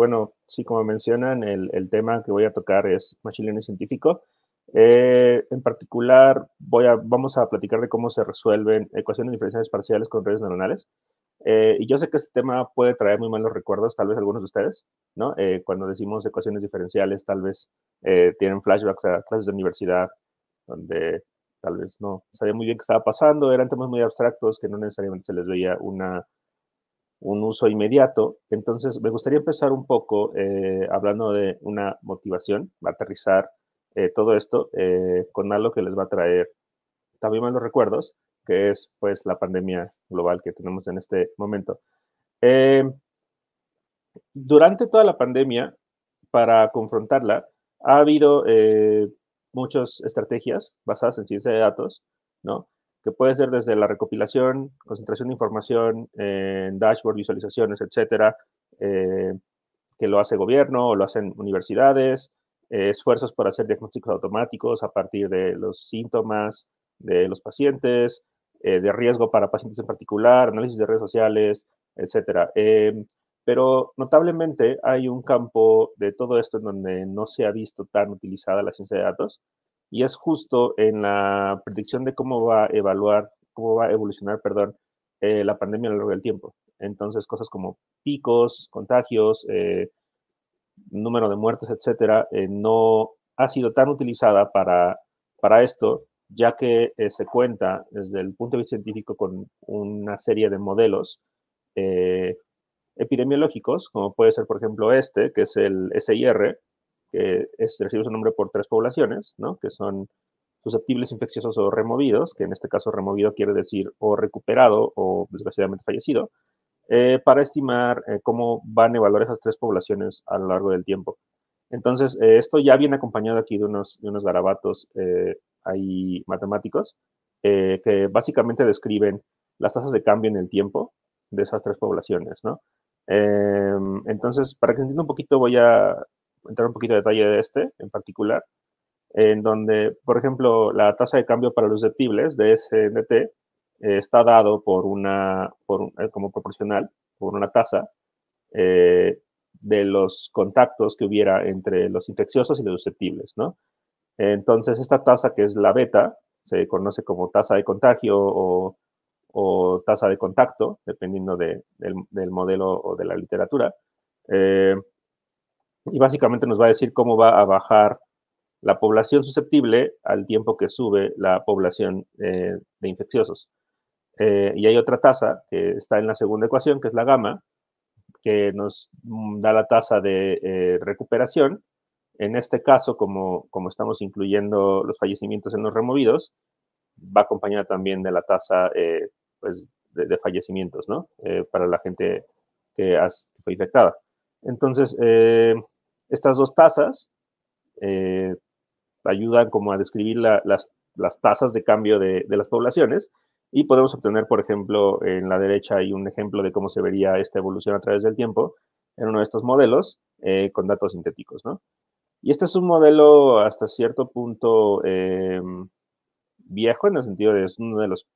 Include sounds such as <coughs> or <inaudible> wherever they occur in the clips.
bueno, sí, como mencionan, el, tema que voy a tocar es Machine Learning científico. Eh, en particular, vamos a platicar de cómo se resuelven ecuaciones diferenciales parciales con redes neuronales. Eh, y yo sé que este tema puede traer muy malos recuerdos, tal vez algunos de ustedes, ¿no? Eh, cuando decimos ecuaciones diferenciales, tal vez tienen flashbacks a clases de universidad, donde tal vez no sabían muy bien qué estaba pasando, eran temas muy abstractos que no necesariamente se les veía una un uso inmediato. Entonces, me gustaría empezar un poco eh, hablando de una motivación, aterrizar eh, todo esto eh, con algo que les va a traer también malos recuerdos, que es pues la pandemia global que tenemos en este momento. durante toda la pandemia, para confrontarla, ha habido muchas estrategias basadas en ciencia de datos, ¿no? que puede ser desde la recopilación, concentración de información en dashboard, visualizaciones, etcétera, eh, que lo hace gobierno o lo hacen universidades, eh, esfuerzos por hacer diagnósticos automáticos a partir de los síntomas de los pacientes, eh, de riesgo para pacientes en particular, análisis de redes sociales, etcétera. Em, pero notablemente hay un campo de todo esto en donde no se ha visto tan utilizada la ciencia de datos, y es justo en la predicción de cómo va a evaluar, cómo va a evolucionar, perdón, eh, la pandemia a lo largo del tiempo. Entonces, cosas como picos, contagios, eh, número de muertes, etcétera, eh, no ha sido tan utilizada para, para esto, ya que se cuenta desde el punto de vista científico con una serie de modelos epidemiológicos, como puede ser, por ejemplo, este, que es el SIR, que es, recibe su nombre por tres poblaciones, ¿no? que son susceptibles, infecciosos o removidos, que en este caso removido quiere decir o recuperado o desgraciadamente fallecido, eh, para estimar eh, cómo van a evaluar esas tres poblaciones a lo largo del tiempo. Entonces, eh, esto ya viene acompañado aquí de unos, de unos garabatos ahí matemáticos que básicamente describen las tasas de cambio en el tiempo de esas tres poblaciones, ¿no? Em, entonces, para que se entienda un poquito, voy a entrar un poquito de detalle de este en particular, en donde, por ejemplo, la tasa de cambio para los susceptibles de SNT eh, está dado por una, por eh, como proporcional, por una tasa eh, de los contactos que hubiera entre los infecciosos y los susceptibles, ¿no? Entonces, esta tasa que es la beta, se conoce como tasa de contagio o, tasa de contacto, dependiendo del, modelo o de la literatura, y básicamente nos va a decir cómo va a bajar la población susceptible al tiempo que sube la población eh, de infecciosos. Eh, y hay otra tasa que está en la segunda ecuación, que es la gamma, que nos mm, da la tasa de eh, recuperación. En este caso, como, como estamos incluyendo los fallecimientos en los removidos, va acompañada también de la tasa pues, de, fallecimientos ¿no? para la gente que, ha que fue infectada. Entonces, eh, estas dos tasas eh, ayudan como a describir las, tasas de cambio de, las poblaciones y podemos obtener, por ejemplo, en la derecha hay un ejemplo de cómo se vería esta evolución a través del tiempo en uno de estos modelos eh, con datos sintéticos, Y este es un modelo hasta cierto punto viejo en el sentido de es uno de los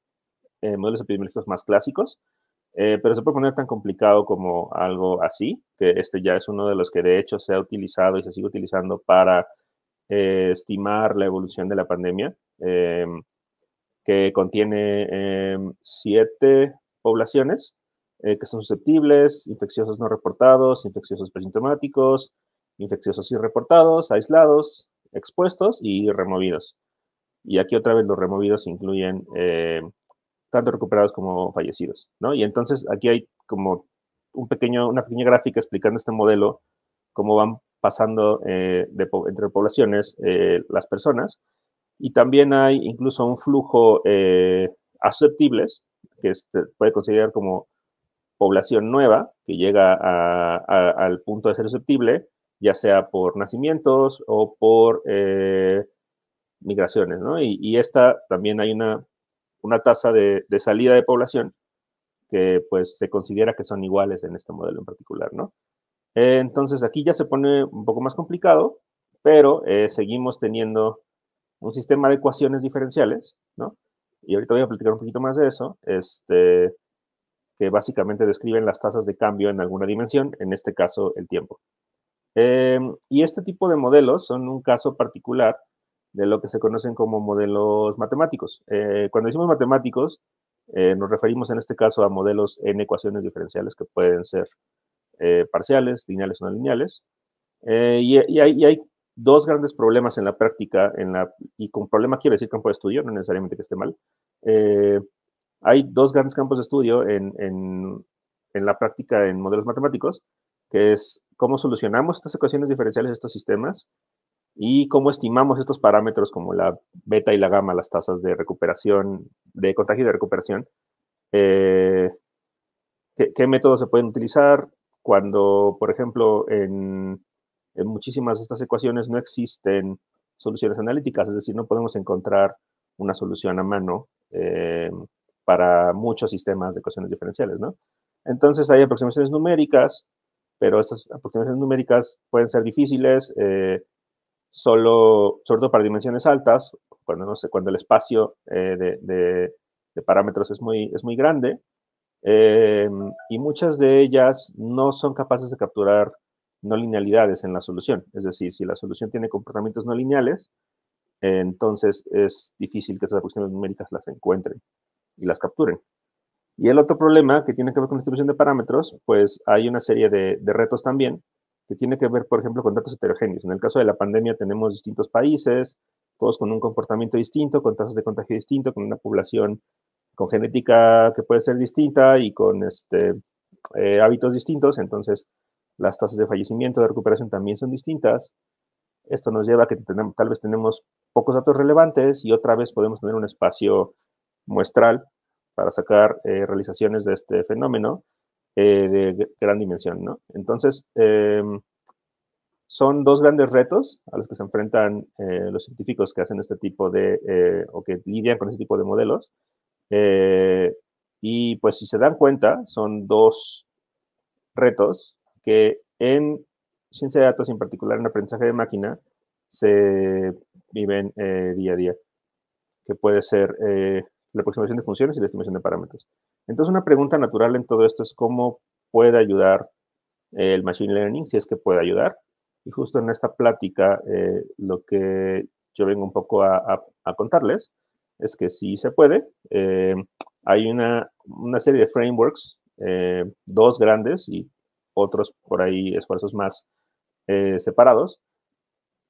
modelos epidemiológicos más clásicos. Eh, pero se puede poner tan complicado como algo así, que este ya es uno de los que de hecho se ha utilizado y se sigue utilizando para eh, estimar la evolución de la pandemia, em, que contiene em, siete poblaciones eh, que son susceptibles, infecciosos no reportados, infecciosos presintomáticos, infecciosos y reportados, aislados, expuestos y removidos. Y aquí otra vez los removidos incluyen em, tanto recuperados como fallecidos, ¿no? Y entonces aquí hay como un pequeño, una pequeña gráfica explicando este modelo, cómo van pasando eh, entre poblaciones eh, las personas. Y también hay incluso un flujo eh, aceptibles, que se puede considerar como población nueva, que llega al punto de ser susceptible, ya sea por nacimientos o por eh, migraciones, ¿no? y esta también hay una una tasa de, salida de población que pues se considera que son iguales en este modelo en particular, ¿no? Eh, entonces aquí ya se pone un poco más complicado, pero eh, seguimos teniendo un sistema de ecuaciones diferenciales, ¿no? Y ahorita voy a platicar un poquito más de eso, este, que básicamente describen las tasas de cambio en alguna dimensión, en este caso el tiempo. Eh, y este tipo de modelos son un caso particular de lo que se conocen como modelos matemáticos. Eh, cuando decimos matemáticos, eh, nos referimos en este caso a modelos en ecuaciones diferenciales que pueden ser eh, parciales, lineales o no lineales. Y, hay, dos grandes problemas en la práctica, en la, y con problema quiero decir campo de estudio, no necesariamente que esté mal. hay dos grandes campos de estudio en, en la práctica en modelos matemáticos, que es cómo solucionamos estas ecuaciones diferenciales estos sistemas y cómo estimamos estos parámetros como la beta y la gamma, las tasas de recuperación, de contagio y de recuperación. Eh, ¿qué, métodos se pueden utilizar? Cuando, por ejemplo, en, muchísimas de estas ecuaciones no existen soluciones analíticas, es decir, no podemos encontrar una solución a mano eh, para muchos sistemas de ecuaciones diferenciales, ¿no? Entonces hay aproximaciones numéricas, pero estas aproximaciones numéricas pueden ser difíciles, eh, solo, sobre todo para dimensiones altas, cuando, no sé, cuando el espacio eh, de, parámetros es muy, es muy grande, em, y muchas de ellas no son capaces de capturar no linealidades en la solución. Es decir, si la solución tiene comportamientos no lineales, entonces es difícil que esas funciones numéricas las encuentren y las capturen. Y el otro problema que tiene que ver con la distribución de parámetros, pues hay una serie de, de retos también que tiene que ver, por ejemplo, con datos heterogéneos. En el caso de la pandemia tenemos distintos países, todos con un comportamiento distinto, con tasas de contagio distinto, con una población con genética que puede ser distinta y con este, eh, hábitos distintos. Entonces, las tasas de fallecimiento, de recuperación también son distintas. Esto nos lleva a que tal vez tenemos pocos datos relevantes y otra vez podemos tener un espacio muestral para sacar eh, realizaciones de este fenómeno eh, de gran dimensión, ¿no? Entonces, em, son dos grandes retos a los que se enfrentan eh, los científicos que hacen este tipo de, eh, o que lidian con este tipo de modelos. y pues si se dan cuenta, son dos retos que en ciencia de datos, en particular en aprendizaje de máquina, se viven día a día, que puede ser la aproximación de funciones y la estimación de parámetros. Entonces, una pregunta natural en todo esto es cómo puede ayudar eh, el Machine Learning, si es que puede ayudar. Y justo en esta plática, eh, lo que yo vengo un poco a, contarles es que sí se puede. Eh, hay una, serie de frameworks, dos grandes y otros por ahí esfuerzos más separados,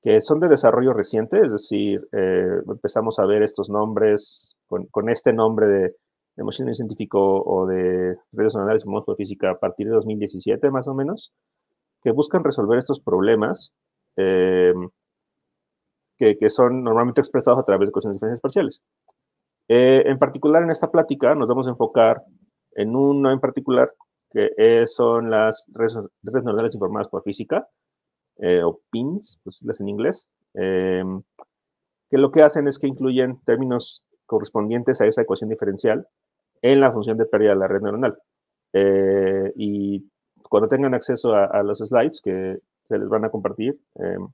que son de desarrollo reciente, es decir, eh, empezamos a ver estos nombres con, este nombre de, de Científico o de Redes Análisis por Física a partir de 2017 más o menos, que buscan resolver estos problemas em, que, son normalmente expresados a través de de diferencias parciales. Eh, en particular, en esta plática nos vamos a enfocar en uno en particular, que son las redes, redes neuronales informadas por física, eh, o pins, las en inglés, em, que lo que hacen es que incluyen términos correspondientes a esa ecuación diferencial en la función de pérdida de la red neuronal. Eh, y cuando tengan acceso a, a, los slides que se les van a compartir, em,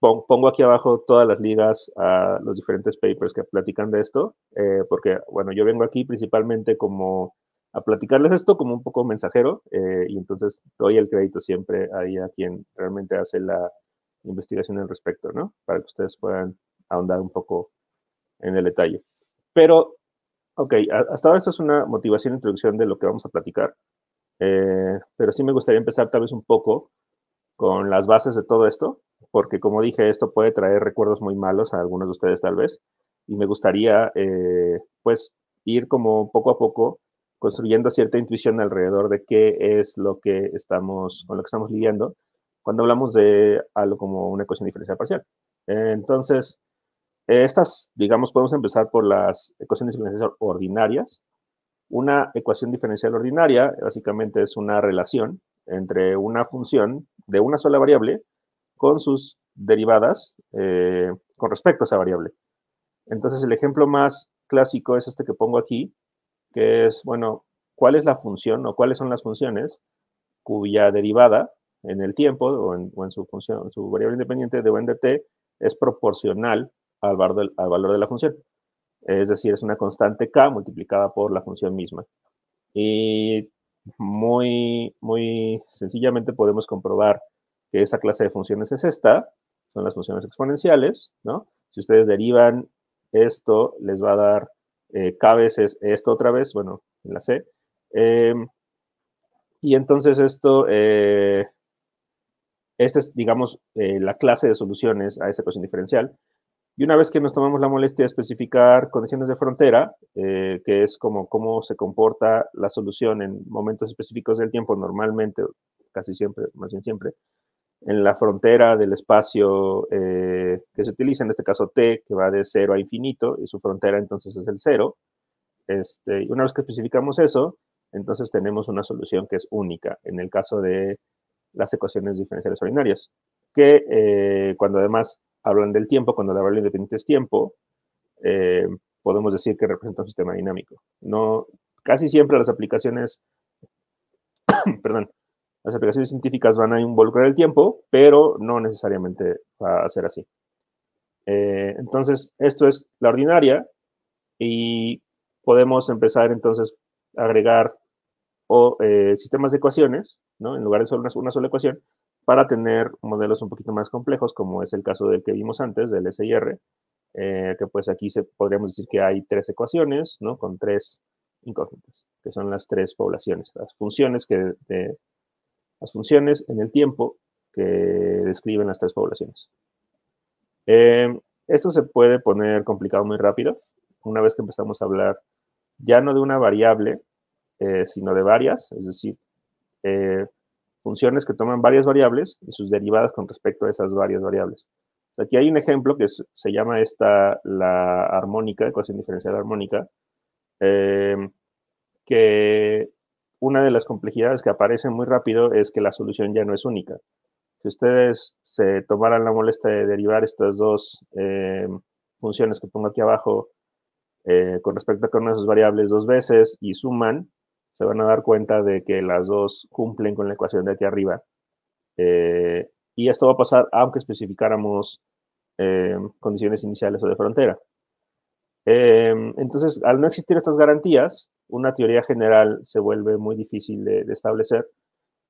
pongo aquí abajo todas las ligas a los diferentes papers que platican de esto, eh, porque, bueno, yo vengo aquí principalmente como a platicarles esto como un poco mensajero eh, y entonces doy el crédito siempre ahí a quien realmente hace la investigación al respecto, ¿no? Para que ustedes puedan ahondar un poco en el detalle. Pero, ok, hasta ahora esta es una motivación, e introducción de lo que vamos a platicar, eh, pero sí me gustaría empezar tal vez un poco con las bases de todo esto, porque como dije, esto puede traer recuerdos muy malos a algunos de ustedes tal vez, y me gustaría, eh, pues, ir como poco a poco construyendo cierta intuición alrededor de qué es lo que estamos, con lo que estamos lidiando cuando hablamos de algo como una ecuación diferencial parcial. Entonces, eh, estas, digamos, podemos empezar por las ecuaciones diferenciales ordinarias. Una ecuación diferencial ordinaria básicamente es una relación entre una función de una sola variable con sus derivadas eh, con respecto a esa variable. Entonces, el ejemplo más clásico es este que pongo aquí, que es, bueno, ¿cuál es la función o cuáles son las funciones cuya derivada en el tiempo o en, su función, su variable independiente de u de t es proporcional al valor, al valor de la función? Es decir, es una constante k multiplicada por la función misma. Y muy, muy sencillamente podemos comprobar que esa clase de funciones es esta, son las funciones exponenciales, ¿no? Si ustedes derivan esto, les va a dar eh, es esto otra vez, bueno, la em, y entonces esto, eh, esta es, digamos, eh, la clase de soluciones a esa ecuación diferencial. Y una vez que nos tomamos la molestia de especificar condiciones de frontera, eh, que es como cómo se comporta la solución en momentos específicos del tiempo, normalmente, casi siempre, más bien siempre, en la frontera del espacio eh, que se utiliza, en este caso t, que va de 0 a infinito, y su frontera entonces es el 0. Este, una vez que especificamos eso, entonces tenemos una solución que es única en el caso de las ecuaciones diferenciales ordinarias, que eh, cuando además hablan del tiempo, cuando la variable independiente es tiempo, eh, podemos decir que representa un sistema dinámico. No, casi siempre las aplicaciones, <coughs> perdón, las aplicaciones científicas van a involucrar el tiempo, pero no necesariamente va a ser así. Eh, entonces, esto es la ordinaria y podemos empezar entonces a agregar o, eh, sistemas de ecuaciones, ¿no? en lugar de solo una, sola ecuación, para tener modelos un poquito más complejos, como es el caso del que vimos antes, del SIR, eh, que pues aquí se, podríamos decir que hay tres ecuaciones, ¿no? con tres incógnitas, que son las tres poblaciones, las funciones que las funciones en el tiempo que describen las tres poblaciones. Eh, esto se puede poner complicado muy rápido, una vez que empezamos a hablar ya no de una variable, eh, sino de varias, es decir, eh, funciones que toman varias variables y sus derivadas con respecto a esas varias variables. Aquí hay un ejemplo que se llama esta la armónica, ecuación diferencial armónica, que una de las complejidades que aparece muy rápido es que la solución ya no es única. Si ustedes se tomaran la molestia de derivar estas dos eh, funciones que pongo aquí abajo eh, con respecto a cada una de sus variables dos veces y suman, se van a dar cuenta de que las dos cumplen con la ecuación de aquí arriba. Eh, y esto va a pasar aunque especificáramos condiciones iniciales o de frontera. entonces, al no existir estas garantías, una teoría general se vuelve muy difícil de, establecer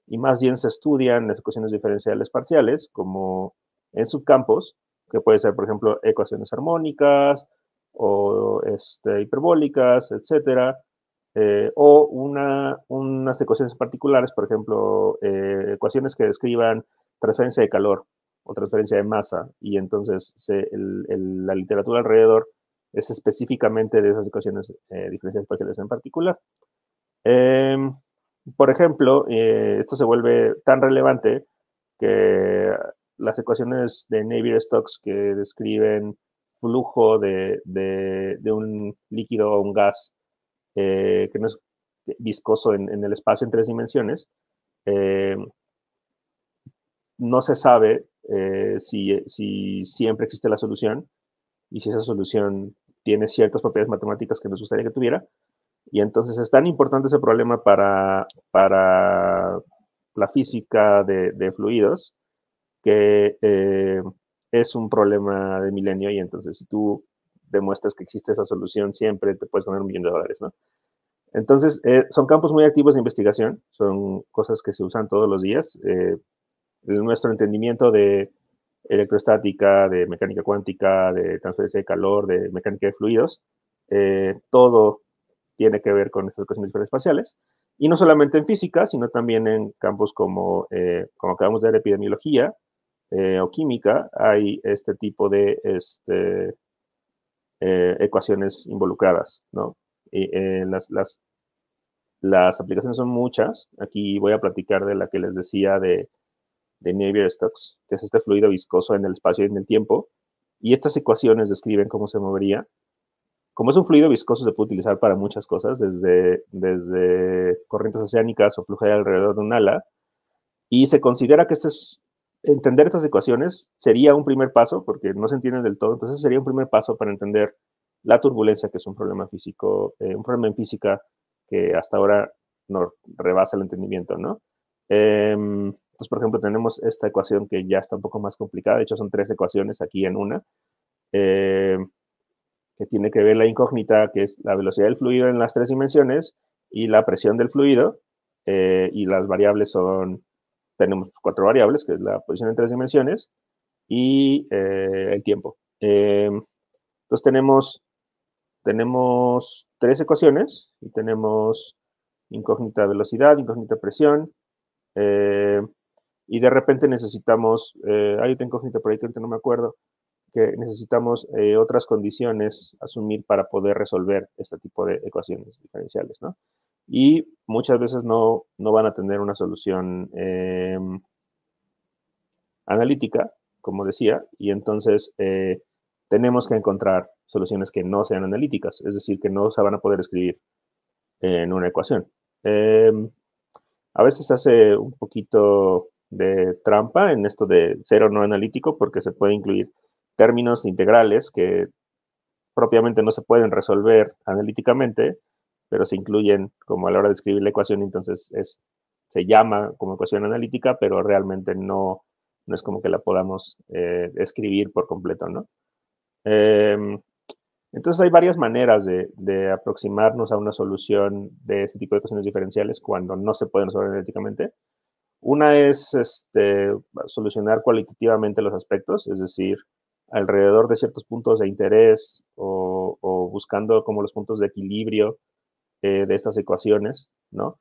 y más bien se estudian las ecuaciones diferenciales parciales como en subcampos, que puede ser, por ejemplo, ecuaciones armónicas o este, hiperbólicas, etcétera, eh, o una, unas ecuaciones particulares, por ejemplo, eh, ecuaciones que describan transferencia de calor o transferencia de masa, y entonces se, la literatura alrededor es específicamente de esas ecuaciones eh, diferenciales parciales en particular. Em, por ejemplo, eh, esto se vuelve tan relevante que las ecuaciones de Navier-Stokes que describen flujo de, un líquido o un gas eh, que no es viscoso en, el espacio en tres dimensiones, em, no se sabe si, si siempre existe la solución, y si esa solución tiene ciertas propiedades matemáticas que nos gustaría que tuviera. Y entonces es tan importante ese problema para, para la física de, fluidos que eh, es un problema de milenio y entonces si tú demuestras que existe esa solución siempre te puedes ganar un millón de dólares, ¿no? Entonces, eh, son campos muy activos de investigación, son cosas que se usan todos los días. Eh, nuestro entendimiento de electrostática, de mecánica cuántica, de transferencia de calor, de mecánica de fluidos, eh, todo tiene que ver con estas ecuaciones espaciales, Y no solamente en física, sino también en campos como, eh, como acabamos de ver, epidemiología eh, o química, hay este tipo de este, ecuaciones involucradas, ¿no? Y, las, las, las aplicaciones son muchas. Aquí voy a platicar de la que les decía de de Navier-Stokes, que es este fluido viscoso en el espacio y en el tiempo, y estas ecuaciones describen cómo se movería. Como es un fluido viscoso, se puede utilizar para muchas cosas, desde, desde corrientes oceánicas o flujo alrededor de un ala, y se considera que es, entender estas ecuaciones sería un primer paso, porque no se entiende del todo, entonces sería un primer paso para entender la turbulencia, que es un problema físico, eh, un problema en física que hasta ahora no rebasa el entendimiento, ¿no? Em, entonces, por ejemplo, tenemos esta ecuación que ya está un poco más complicada, de hecho son tres ecuaciones aquí en una, eh, que tiene que ver la incógnita, que es la velocidad del fluido en las tres dimensiones y la presión del fluido, eh, y las variables son, tenemos cuatro variables, que es la posición en tres dimensiones y eh, el tiempo. entonces tenemos, tenemos tres ecuaciones y tenemos incógnita velocidad, incógnita presión, y de repente necesitamos, eh, hay otra incógnita por ahí que no me acuerdo, que necesitamos eh, otras condiciones asumir para poder resolver este tipo de ecuaciones diferenciales, ¿no? Y muchas veces no, no van a tener una solución em, analítica, como decía, y entonces eh, tenemos que encontrar soluciones que no sean analíticas, es decir, que no se van a poder escribir en una ecuación. Em, a veces hace un poquito de trampa en esto de cero no analítico, porque se puede incluir términos integrales que propiamente no se pueden resolver analíticamente, pero se incluyen como a la hora de escribir la ecuación, entonces es, se llama como ecuación analítica, pero realmente no, no es como que la podamos eh, escribir por completo, ¿no? Em, entonces hay varias maneras de, de, aproximarnos a una solución de este tipo de ecuaciones diferenciales cuando no se pueden resolver analíticamente. Una es este, solucionar cualitativamente los aspectos, es decir, alrededor de ciertos puntos de interés o, buscando como los puntos de equilibrio eh, de estas ecuaciones, ¿no?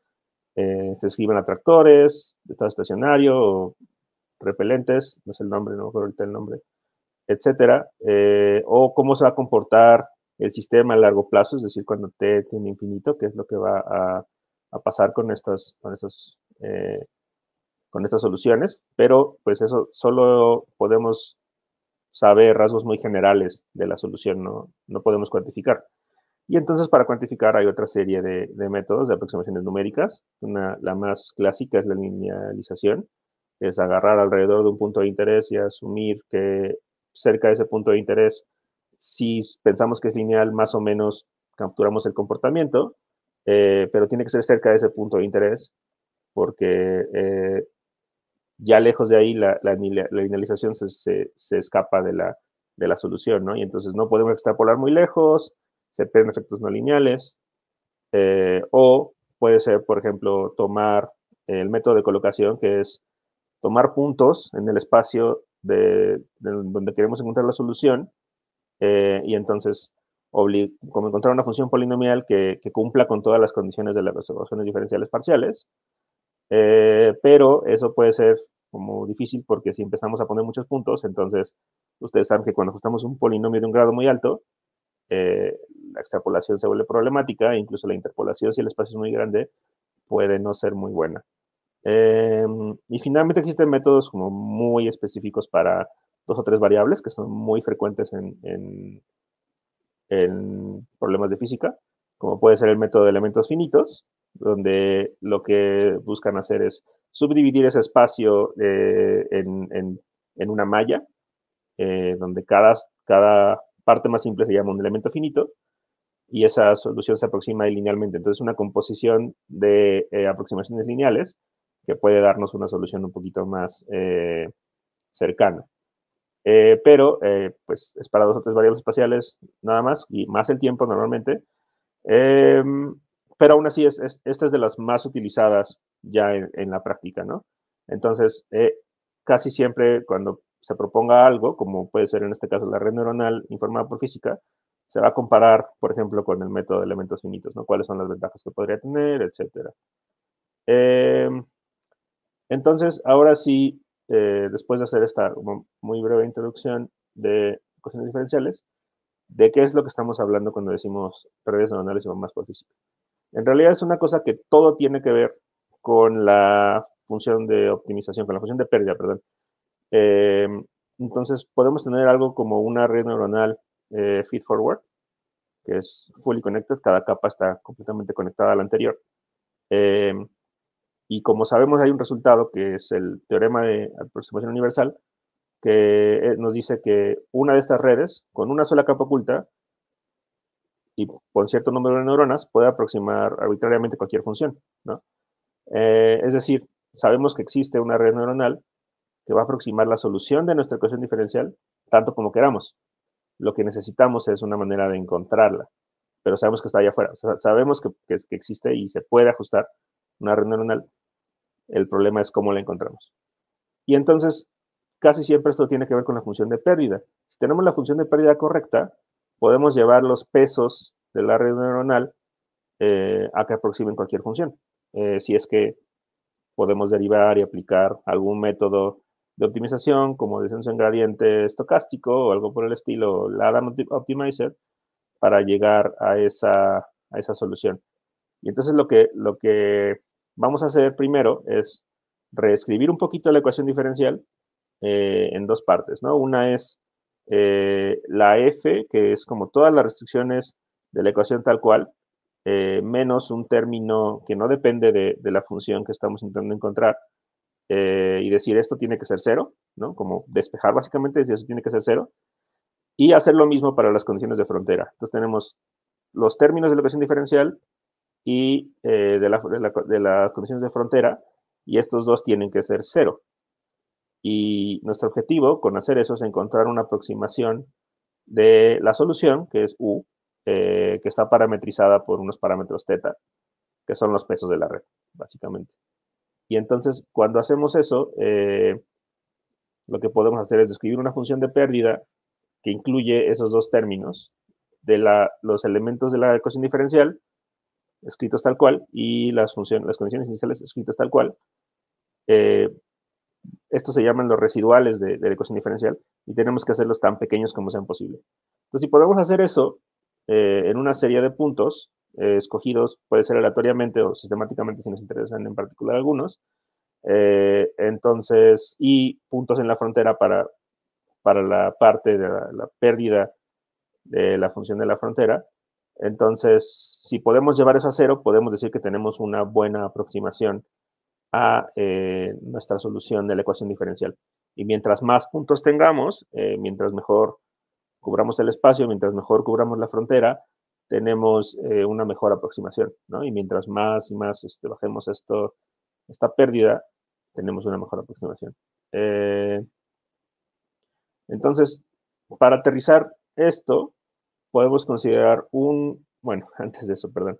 Eh, se escriben atractores, estado estacionario, o repelentes, no es el nombre, no me acuerdo ahorita el nombre, etcétera, eh, o cómo se va a comportar el sistema a largo plazo, es decir, cuando T tiene infinito, qué es lo que va a, pasar con estas, con con estas soluciones, pero pues eso solo podemos saber rasgos muy generales de la solución, no, podemos cuantificar. Y entonces para cuantificar hay otra serie de, métodos de aproximaciones numéricas. la más clásica es la linealización, es agarrar alrededor de un punto de interés y asumir que cerca de ese punto de interés, si pensamos que es lineal, más o menos capturamos el comportamiento, eh, pero tiene que ser cerca de ese punto de interés porque eh, ya lejos de ahí la, linealización se, escapa de la, solución, ¿no? Y entonces no podemos extrapolar muy lejos, se pierden efectos no lineales, eh, o puede ser, por ejemplo, tomar el método de colocación, que es tomar puntos en el espacio de, donde queremos encontrar la solución, eh, y entonces como encontrar una función polinomial que, cumpla con todas las condiciones de las ecuaciones diferenciales parciales, eh, pero eso puede ser como difícil porque si empezamos a poner muchos puntos, entonces ustedes saben que cuando ajustamos un polinomio de un grado muy alto, eh, la extrapolación se vuelve problemática, e incluso la interpolación, si el espacio es muy grande, puede no ser muy buena. Em, y finalmente existen métodos como muy específicos para dos o tres variables que son muy frecuentes en, en problemas de física, como puede ser el método de elementos finitos, donde lo que buscan hacer es subdividir ese espacio eh, en, en, en, una malla, eh, donde cada, cada parte más simple se llama un elemento finito, y esa solución se aproxima linealmente. Entonces, una composición de eh, aproximaciones lineales que puede darnos una solución un poquito más cercana. pero, pues, es para dos o tres variables espaciales nada más, y más el tiempo normalmente. Em, pero aún así, es, esta es de las más utilizadas ya en, la práctica, ¿no? Entonces, eh, casi siempre cuando se proponga algo, como puede ser en este caso la red neuronal informada por física, se va a comparar, por ejemplo, con el método de elementos finitos, ¿no? ¿Cuáles son las ventajas que podría tener, etcétera? Em, entonces, ahora sí, eh, después de hacer esta muy breve introducción de cuestiones diferenciales, de qué es lo que estamos hablando cuando decimos redes neuronales y más por física. En realidad es una cosa que todo tiene que ver con la función de optimización, con la función de pérdida, perdón. Em, entonces, podemos tener algo como una red neuronal feedforward, eh, feed forward, que es fully connected, cada capa está completamente conectada a la anterior. Em, y como sabemos, hay un resultado que es el teorema de aproximación universal, que eh, nos dice que una de estas redes, con una sola capa oculta y con cierto número de neuronas, puede aproximar arbitrariamente cualquier función, ¿no? Eh, es decir, sabemos que existe una red neuronal que va a aproximar la solución de nuestra ecuación diferencial tanto como queramos. Lo que necesitamos es una manera de encontrarla, pero sabemos que está allá afuera. sabemos que, existe y se puede ajustar una red neuronal. El problema es cómo la encontramos. Y entonces, casi siempre esto tiene que ver con la función de pérdida. Si tenemos la función de pérdida correcta, podemos llevar los pesos de la red neuronal eh, a que aproximen cualquier función. Eh, si es que podemos derivar y aplicar algún método de optimización como descenso en gradiente estocástico o algo por el estilo, la Optimizer, para llegar a esa, a esa solución. Y entonces lo que, lo que vamos a hacer primero es reescribir un poquito la ecuación diferencial eh, en dos partes, ¿no? Una es eh, la f, que es como todas las restricciones de la ecuación tal cual, eh, menos un término que no depende de, la función que estamos intentando encontrar eh, y decir esto tiene que ser cero, ¿no? Como despejar básicamente, decir esto tiene que ser cero y hacer lo mismo para las condiciones de frontera. Entonces tenemos los términos de la ecuación diferencial y eh, de, de, de, las condiciones de frontera y estos dos tienen que ser cero. Y nuestro objetivo con hacer eso es encontrar una aproximación de la solución, que es U, eh, que está parametrizada por unos parámetros teta, que son los pesos de la red, básicamente. Y entonces, cuando hacemos eso, eh, lo que podemos hacer es describir una función de pérdida que incluye esos dos términos de los elementos de la ecuación diferencial escritos tal cual y las, condiciones iniciales escritas tal cual. Eh, estos se llaman los residuales de, de, la ecuación diferencial y tenemos que hacerlos tan pequeños como sean posible. Entonces, si podemos hacer eso, eh, en una serie de puntos eh, escogidos, puede ser aleatoriamente o sistemáticamente si nos interesan en particular algunos, eh, entonces, y puntos en la frontera para, para la parte de la, pérdida de la función de la frontera. Entonces, si podemos llevar eso a cero, podemos decir que tenemos una buena aproximación a nuestra solución de la ecuación diferencial. Y mientras más puntos tengamos, mientras mejor cubramos el espacio, mientras mejor cubramos la frontera, tenemos eh, una mejor aproximación, ¿no? Y mientras más y más este, bajemos esto, esta pérdida, tenemos una mejor aproximación. Eh, entonces, para aterrizar esto, podemos considerar un, bueno, <laughs> antes de eso, perdón.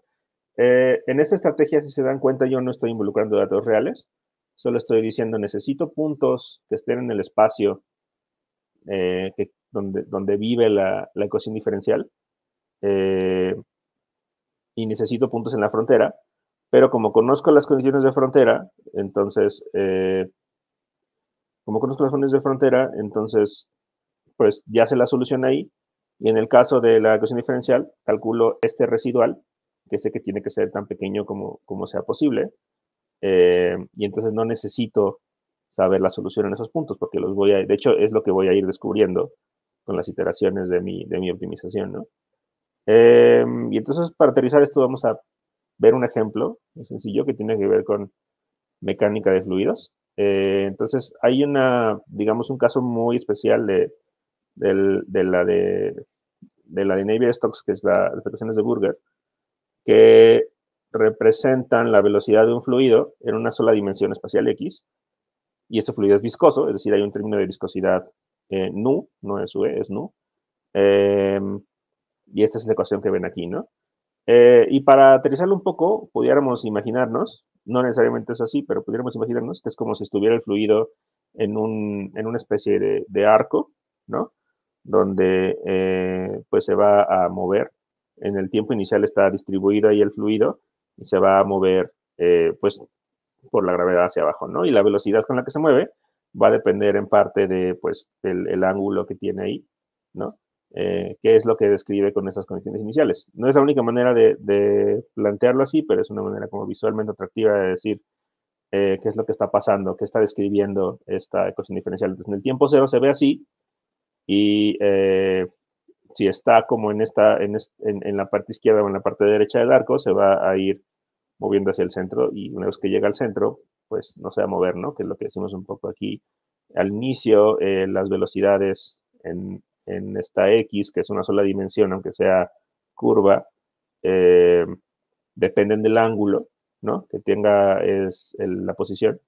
Eh, en esta estrategia, si se dan cuenta, yo no estoy involucrando datos reales, solo estoy diciendo necesito puntos que estén en el espacio eh, donde, donde vive la, la ecuación diferencial. Eh, y necesito puntos en la frontera, pero como conozco las condiciones de frontera, entonces, eh, como conozco las condiciones de frontera, entonces, pues ya se la solución ahí. Y en el caso de la ecuación diferencial, calculo este residual, que sé que tiene que ser tan pequeño como, sea posible. y entonces no necesito saber la solución en esos puntos, porque los voy a, de hecho, es lo que voy a ir descubriendo con las iteraciones de mi, de mi optimización, ¿no? Em, y entonces, para aterrizar esto, vamos a ver un ejemplo muy sencillo que tiene que ver con mecánica de fluidos. Eh, entonces, hay una, digamos, un caso muy especial de, de la de, la Navier Stokes, que es la, las ecuaciones de Burger, que representan la velocidad de un fluido en una sola dimensión espacial X y ese fluido es viscoso, es decir, hay un término de viscosidad eh, nu, no es UE, es nu. Em, y esta es la ecuación que ven aquí, ¿no? Eh, y para aterrizarlo un poco, pudiéramos imaginarnos, no necesariamente es así, pero pudiéramos imaginarnos que es como si estuviera el fluido en, una especie de, de, arco, ¿no? Donde eh, pues se va a mover. En el tiempo inicial está distribuido ahí el fluido y se va a mover pues por la gravedad hacia abajo, ¿no? Y la velocidad con la que se mueve va a depender en parte de, pues, el, ángulo que tiene ahí, ¿no? Eh, qué es lo que describe con esas condiciones iniciales. No es la única manera de, plantearlo así, pero es una manera como visualmente atractiva de decir eh, qué es lo que está pasando, qué está describiendo esta ecuación diferencial. Entonces, en el tiempo cero se ve así y eh, si está como en, esta, en, en, la parte izquierda o en la parte derecha del arco, se va a ir moviendo hacia el centro y una vez que llega al centro, pues no se va a mover, ¿no? Que es lo que decimos un poco aquí. Al inicio, eh, las velocidades en, en, esta X, que es una sola dimensión, aunque sea curva, eh, dependen del ángulo, ¿no? Que tenga es la posición.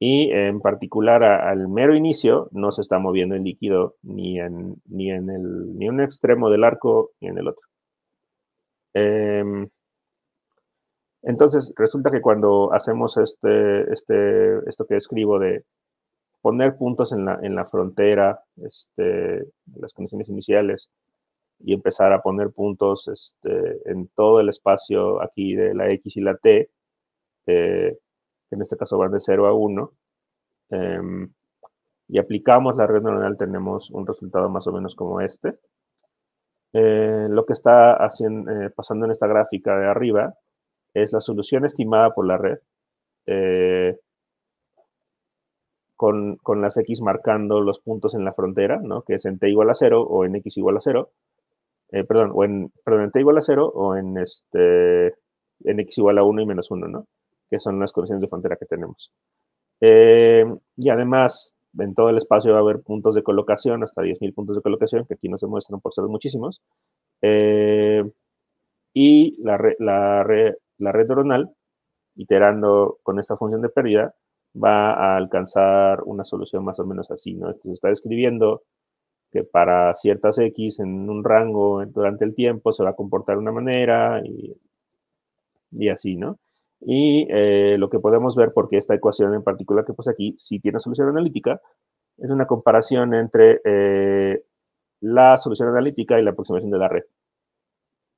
Y en particular al mero inicio no se está moviendo el líquido ni en, ni en, el, ni un extremo del arco ni en el otro. Em, entonces, resulta que cuando hacemos este, este, esto que escribo de poner puntos en la, frontera, este, las condiciones iniciales, y empezar a poner puntos este, en todo el espacio aquí de la X y la T, eh, que en este caso van de 0 a 1, em, y aplicamos la red neuronal, tenemos un resultado más o menos como este. Eh, lo que está haciendo, eh, pasando en esta gráfica de arriba es la solución estimada por la red, eh, con, las X marcando los puntos en la frontera, ¿no? que es en T igual a 0 o en X igual a 0, eh, perdón, o en, perdón, T igual a 0 o en, este, en X igual a 1 y menos 1, ¿no? que son las condiciones de frontera que tenemos. Eh, y además, en todo el espacio va a haber puntos de colocación, hasta 10.000 puntos de colocación, que aquí no se muestran por ser muchísimos. y la, la, la red neuronal, iterando con esta función de pérdida, va a alcanzar una solución más o menos así, ¿no? Se está describiendo que para ciertas X en un rango durante el tiempo se va a comportar de una manera y, así, ¿no? Y eh, lo que podemos ver, porque esta ecuación en particular que puse aquí sí tiene solución analítica, es una comparación entre eh, la solución analítica y la aproximación de la red,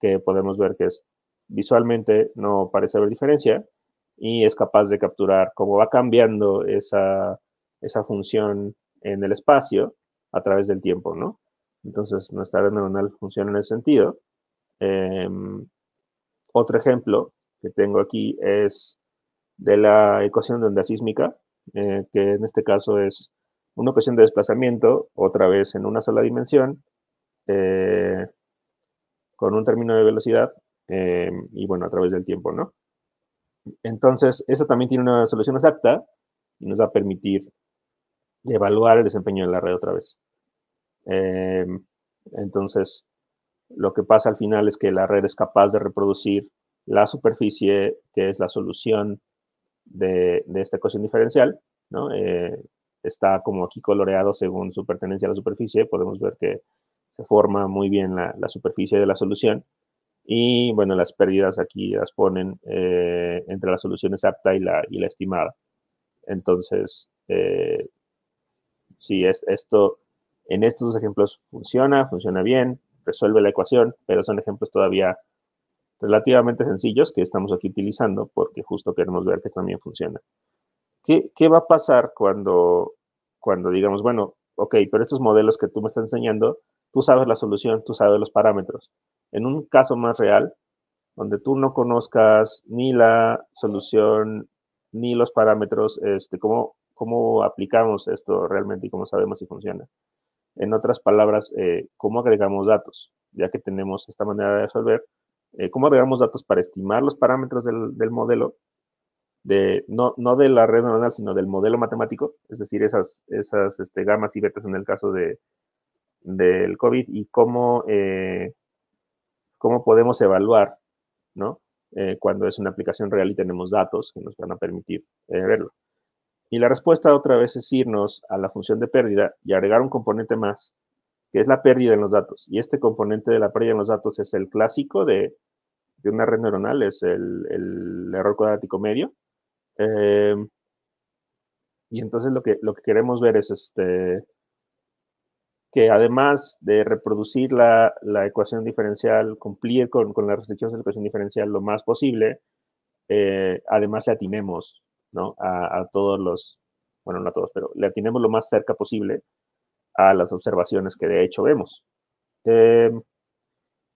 que podemos ver que es visualmente no parece haber diferencia y es capaz de capturar cómo va cambiando esa, función en el espacio a través del tiempo, ¿no? Entonces, nuestra red neuronal funciona en ese sentido. Em, otro ejemplo que tengo aquí es de la ecuación de onda sísmica, eh, que en este caso es una ecuación de desplazamiento, otra vez en una sola dimensión, eh, con un término de velocidad eh, y bueno, a través del tiempo, ¿no? Entonces, esa también tiene una solución exacta y nos va a permitir evaluar el desempeño de la red otra vez. Eh, entonces, lo que pasa al final es que la red es capaz de reproducir la superficie que es la solución de, esta ecuación diferencial, ¿no? Eh, está como aquí coloreado según su pertenencia a la superficie, podemos ver que se forma muy bien la superficie de la solución y bueno, las pérdidas aquí las ponen eh, entre la solución exacta y la, y la estimada. Entonces, eh, si es, esto en estos dos ejemplos funciona, funciona bien, resuelve la ecuación, pero son ejemplos todavía relativamente sencillos que estamos aquí utilizando porque justo queremos ver que también funciona. ¿Qué, va a pasar cuando, cuando digamos, bueno, ok, pero estos modelos que tú me estás enseñando, tú sabes la solución, tú sabes los parámetros, en un caso más real, donde tú no conozcas ni la solución ni los parámetros, este, cómo, cómo aplicamos esto realmente y cómo sabemos si funciona. En otras palabras, eh, cómo agregamos datos, ya que tenemos esta manera de resolver, eh, cómo agregamos datos para estimar los parámetros del, modelo, de, no, no, de la red neuronal, sino del modelo matemático, es decir, esas, esas este, gamas y betas en el caso de, del COVID, y cómo eh, cómo podemos evaluar, ¿no? Eh, cuando es una aplicación real y tenemos datos que nos van a permitir eh, verlo. Y la respuesta otra vez es irnos a la función de pérdida y agregar un componente más, que es la pérdida en los datos. Y este componente de la pérdida en los datos es el clásico de, una red neuronal, es el, error cuadrático medio. Eh, y entonces lo que, lo que queremos ver es este, que además de reproducir la, ecuación diferencial, cumplir con, las restricciones de la ecuación diferencial lo más posible, eh, además le atinemos a, todos los, bueno, no a todos, pero le atinemos lo más cerca posible a las observaciones que de hecho vemos. Eh,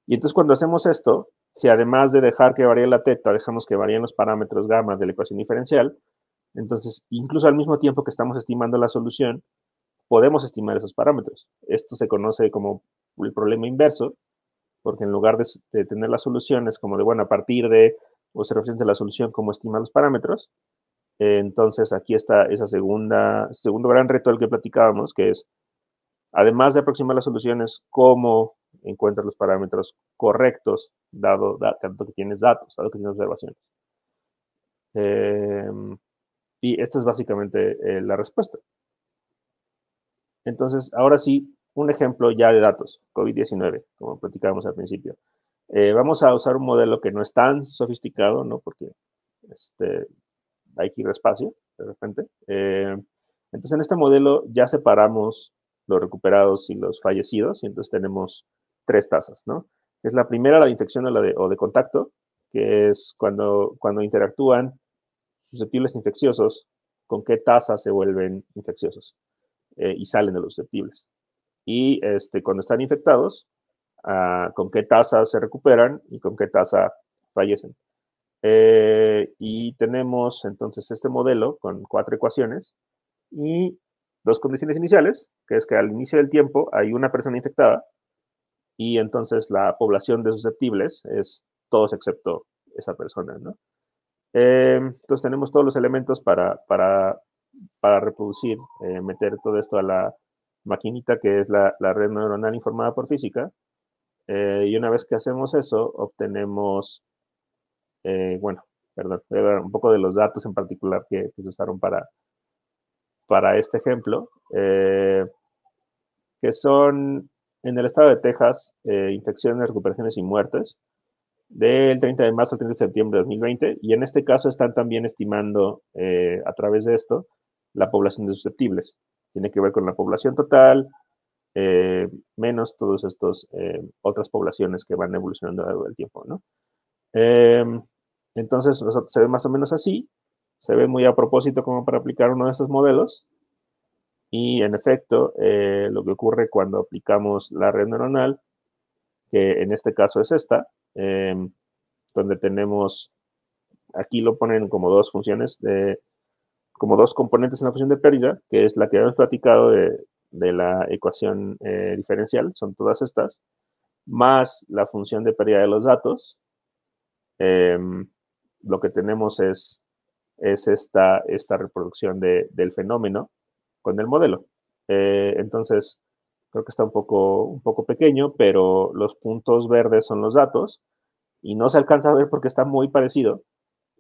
y entonces cuando hacemos esto, si además de dejar que varíe la teta, dejamos que varíen los parámetros gamma de la ecuación diferencial, entonces incluso al mismo tiempo que estamos estimando la solución, podemos estimar esos parámetros. Esto se conoce como el problema inverso, porque en lugar de, tener las soluciones como de, bueno, a partir de observaciones de la solución, cómo estimar los parámetros, eh, entonces aquí está esa segunda, segundo gran reto del que platicábamos, que es, además de aproximar las soluciones, cómo encuentras los parámetros correctos, dado, tanto que tienes datos, dado que tienes observaciones. Em, y esta es básicamente eh, la respuesta. Entonces, ahora sí, un ejemplo ya de datos, COVID-19, como platicábamos al principio. Eh, vamos a usar un modelo que no es tan sofisticado, ¿no? Porque este, hay que ir despacio, de repente. Eh, entonces, en este modelo ya separamos los recuperados y los fallecidos, y entonces tenemos tres tasas, ¿no? Es la primera, la de infección o, la de, o de contacto, que es cuando, cuando interactúan susceptibles infecciosos, con qué tasa se vuelven infecciosos. Eh, y salen de los susceptibles. Y este, cuando están infectados, ah, con qué tasa se recuperan y con qué tasa fallecen. Eh, y tenemos entonces este modelo con cuatro ecuaciones y dos condiciones iniciales, que es que al inicio del tiempo hay una persona infectada y entonces la población de susceptibles es todos excepto esa persona, eh, entonces tenemos todos los elementos para para reproducir, eh, meter todo esto a la maquinita que es la, red neuronal informada por física. Eh, y una vez que hacemos eso, obtenemos, eh, bueno, perdón, voy un poco de los datos en particular que, se usaron para, para este ejemplo, que son en el estado de Texas, infecciones, recuperaciones y muertes del 30 de marzo al 30 de septiembre de 2020 y en este caso están también estimando a través de esto la población de susceptibles. Tiene que ver con la población total, eh, menos todas estas eh, otras poblaciones que van evolucionando a lo largo del tiempo, ¿no? Em, entonces, se ve más o menos así, se ve muy a propósito como para aplicar uno de estos modelos, y en efecto, eh, lo que ocurre cuando aplicamos la red neuronal, que en este caso es esta, em, donde tenemos, aquí lo ponen como dos funciones, de como dos componentes en la función de pérdida, que es la que habíamos platicado de, de la ecuación eh, diferencial, son todas estas, más la función de pérdida de los datos. Em, lo que tenemos es, es esta, esta reproducción de, del fenómeno con el modelo. Eh, entonces, creo que está un poco, un poco pequeño, pero los puntos verdes son los datos y no se alcanza a ver porque está muy parecido,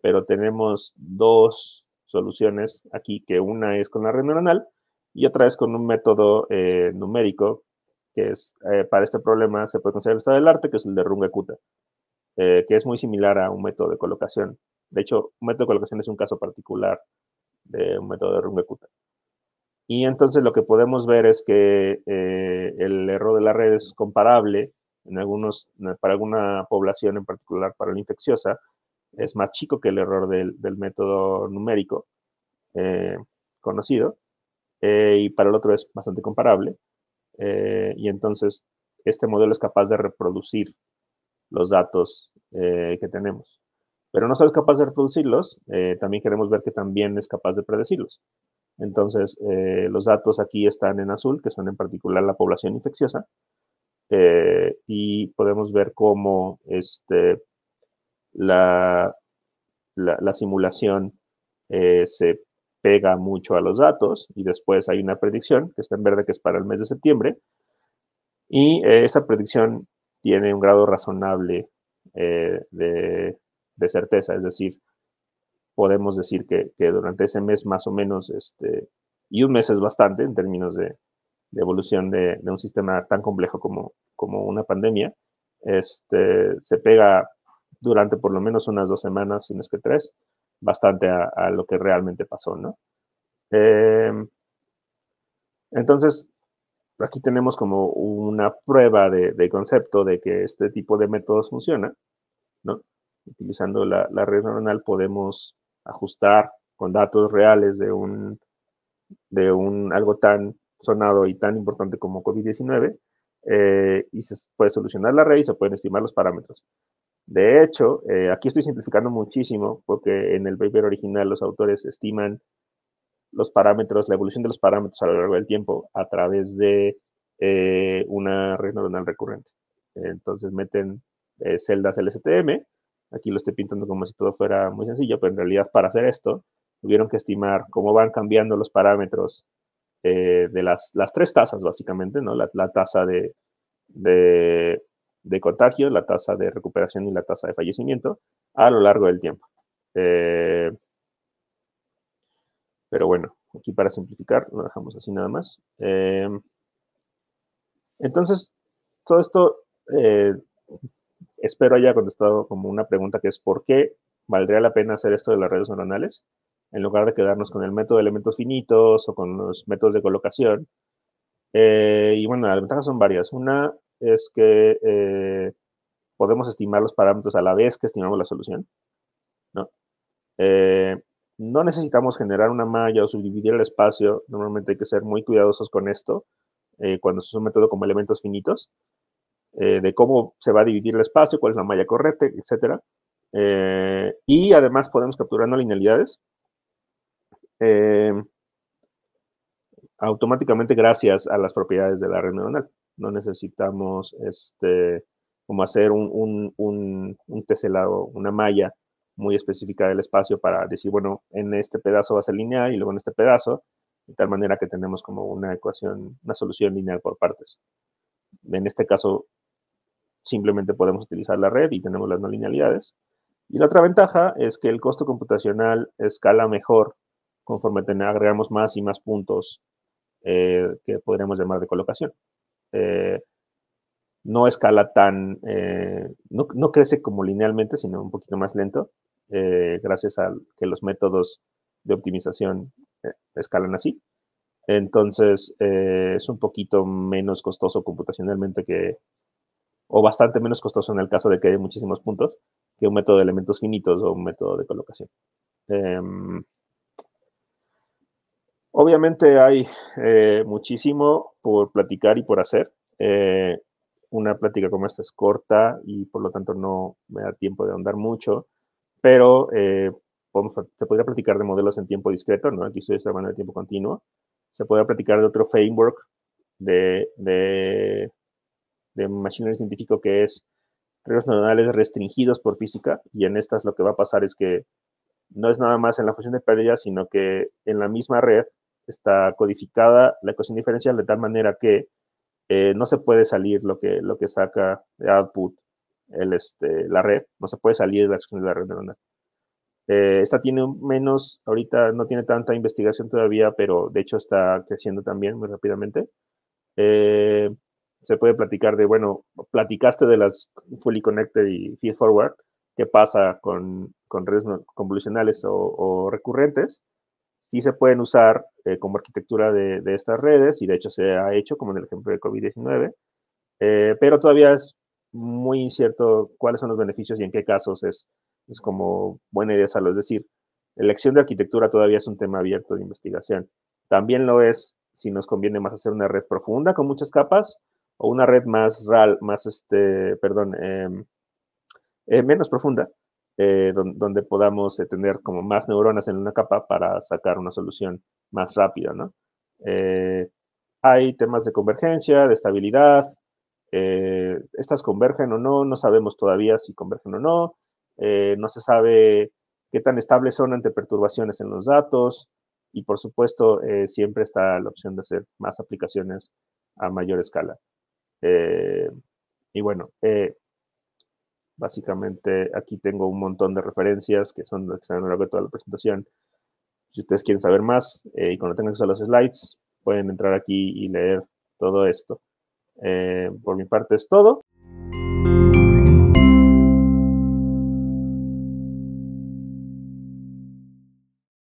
pero tenemos dos soluciones aquí, que una es con la red neuronal y otra es con un método eh, numérico, que es eh, para este problema se puede considerar el estado del arte, que es el de Runge-Kutta, eh, que es muy similar a un método de colocación. De hecho, un método de colocación es un caso particular de un método de Runge-Kutta. Y entonces lo que podemos ver es que el error de la red es comparable en algunos, para alguna población en particular, para la infecciosa, es más chico que el error del, método numérico eh, conocido, eh, y para el otro es bastante comparable. Eh, y entonces, este modelo es capaz de reproducir los datos que tenemos. Pero no solo es capaz de reproducirlos, también queremos ver que también es capaz de predecirlos. Entonces, los datos aquí están en azul, que son en particular la población infecciosa, y podemos ver cómo este, la, simulación eh, se pega mucho a los datos y después hay una predicción que está en verde que es para el mes de septiembre y eh, esa predicción tiene un grado razonable eh, de, certeza, es decir, podemos decir que, durante ese mes más o menos, este, y un mes es bastante en términos de, evolución de, un sistema tan complejo como, como una pandemia, este, se pega durante por lo menos unas dos semanas, si no es que tres, bastante a, lo que realmente pasó, ¿no? Em, entonces, aquí tenemos como una prueba de, concepto de que este tipo de métodos funciona, ¿no? Utilizando la, red neuronal podemos ajustar con datos reales de un, de un algo tan sonado y tan importante como COVID-19 eh, y se puede solucionar la red y se pueden estimar los parámetros. De hecho, eh, aquí estoy simplificando muchísimo porque en el paper original los autores estiman los parámetros, la evolución de los parámetros a lo largo del tiempo a través de eh, una red neuronal recurrente. Entonces meten eh, celdas LSTM, aquí lo estoy pintando como si todo fuera muy sencillo, pero en realidad para hacer esto tuvieron que estimar cómo van cambiando los parámetros de las, tres tasas básicamente, ¿no? La, tasa de de contagio, la tasa de recuperación y la tasa de fallecimiento a lo largo del tiempo. Eh, pero bueno, aquí para simplificar, lo dejamos así nada más. Eh, entonces, todo esto eh, espero haya contestado como una pregunta que es ¿por qué valdría la pena hacer esto de las redes neuronales? En lugar de quedarnos con el método de elementos finitos o con los métodos de colocación. y bueno, las ventajas son varias. Una, es que eh, podemos estimar los parámetros a la vez que estimamos la solución. Eh, ¿no? necesitamos generar una malla o subdividir el espacio. Normalmente hay que ser muy cuidadosos con esto eh, cuando se usa un método como elementos finitos, de cómo se va a dividir el espacio, cuál es la malla correcta, etc. y además podemos capturar no linealidades. automáticamente gracias a las propiedades de la red neuronal no necesitamos este, como hacer un, un, un, teselado, una malla muy específica del espacio para decir, bueno, en este pedazo va a ser lineal y luego en este pedazo, de tal manera que tenemos como una ecuación, una solución lineal por partes. En este caso, simplemente podemos utilizar la red y tenemos las no linealidades. Y la otra ventaja es que el costo computacional escala mejor conforme agregamos más y más puntos eh, que podríamos llamar de colocación. Eh, no escala tan, eh, no, crece como linealmente, sino un poquito más lento, eh, gracias a que los métodos de optimización escalan así. Entonces, es un poquito menos costoso computacionalmente que, o bastante menos costoso en el caso de que hay muchísimos puntos, que un método de elementos finitos o un método de colocación. Em, Obviamente hay eh, muchísimo por platicar y por hacer. Eh, una plática como esta es corta y por lo tanto no me da tiempo de ahondar mucho, pero eh, se podría platicar de modelos en tiempo discreto, ¿no? Aquí estoy hablando de tiempo continuo. Se podría platicar de otro framework de, de, de machine learning científico que es reglas neuronales restringidos por física y en estas lo que va a pasar es que no es nada más en la función de pérdida, sino que en la misma red está codificada la ecuación diferencial de tal manera que eh, no se puede salir lo que, lo que saca de output el, este, la red, no se puede salir de la red de la red esta tiene menos, ahorita no tiene tanta investigación todavía, pero de hecho está creciendo también muy rápidamente. Eh, se puede platicar de, bueno, platicaste de las fully connected y feed forward, qué pasa con, con redes convolucionales o recurrentes sí se pueden usar eh, como arquitectura de, estas redes y de hecho se ha hecho, como en el ejemplo de COVID-19, eh, pero todavía es muy incierto cuáles son los beneficios y en qué casos es, es como buena idea hacerlo. Es decir, elección de arquitectura todavía es un tema abierto de investigación. También lo es si nos conviene más hacer una red profunda con muchas capas o una red más real, más este, perdón, em, eh, menos profunda, eh, donde, podamos eh, tener como más neuronas en una capa para sacar una solución más rápida, ¿no? Eh, hay temas de convergencia, de estabilidad, estas convergen o no, no sabemos todavía si convergen o no, no se sabe qué tan estables son ante perturbaciones en los datos y por supuesto siempre está la opción de hacer más aplicaciones a mayor escala. y bueno, Básicamente aquí tengo un montón de referencias que son las que están a lo largo de toda la presentación. Si ustedes quieren saber más eh, y cuando tengan acceso a los slides, pueden entrar aquí y leer todo esto. Eh, por mi parte es todo.